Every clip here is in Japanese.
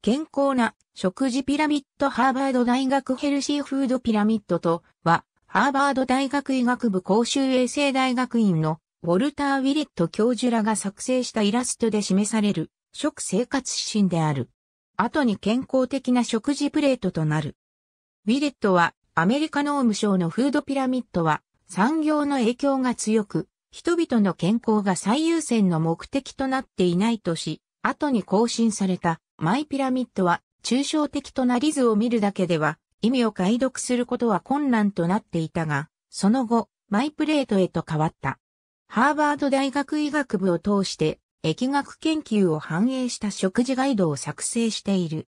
健康な食事ピラミッドハーバード大学ヘルシーフードピラミッドとは、ハーバード大学医学部公衆衛生大学院のウォルター・ウィレット教授らが作成したイラストで示される食生活指針である。後に健康的な食事プレートとなる。ウィレットはアメリカ農務省のフードピラミッドは産業の影響が強く、人々の健康が最優先の目的となっていないとし、後に更新されたマイピラミッドは抽象的となり図を見るだけでは意味を解読することは困難となっていたが、その後、マイプレートへと変わった。ハーバード大学医学部を通して疫学研究を反映した食事ガイドを作成している。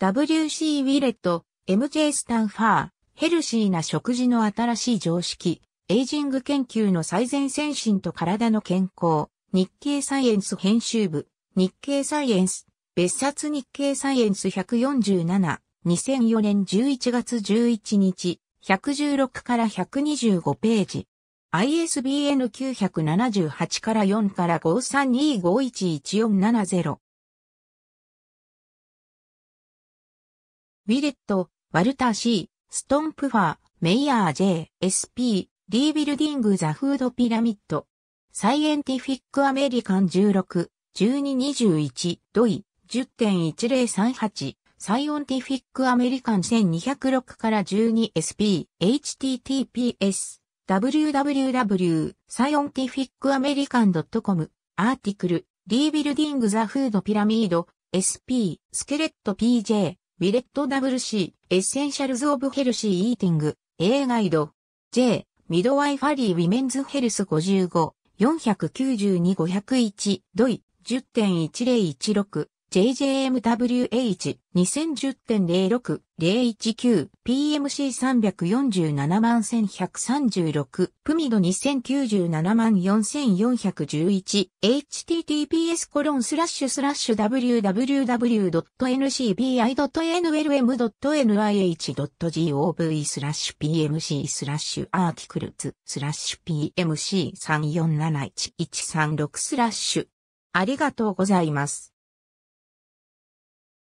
WC ウィレット、MJ スタンファー、ヘルシーな食事の新しい常識、エイジング研究の最前線心と体の健康、日経サイエンス編集部、日経サイエンス別冊日経サイエンス147、2004年11月11日、116から125ページ。ISBN 978から4から5325111470。ウィレット、ワルター C、ストンプファー、メイヤー J、SP、リービルディング・ザ・フード・ピラミッド。サイエンティフィック・アメリカン16、1221、ドイ、10.1038、サイオンティフィックアメリカン1206から12 SP、https、www, サイオンティフィックアメリカン .com、アーティクル、リービルディングザフードピラミード、SP、スケレット PJ、ビレット WC、エッセンシャルズオブヘルシーイーティング、A ガイド、J、ミドワイファリーウィメンズヘルス55、492-501、ドイ、10.1016、JJMWH2010.06-019PMC3471136 プミド20974411 https コロンスラッシュスラッシュ www.ncbi.nlm.nih.gov スラッシュ PMC スラッシュアーキクルツスラッシュ PMC347113 6スラッシュありがとうございます。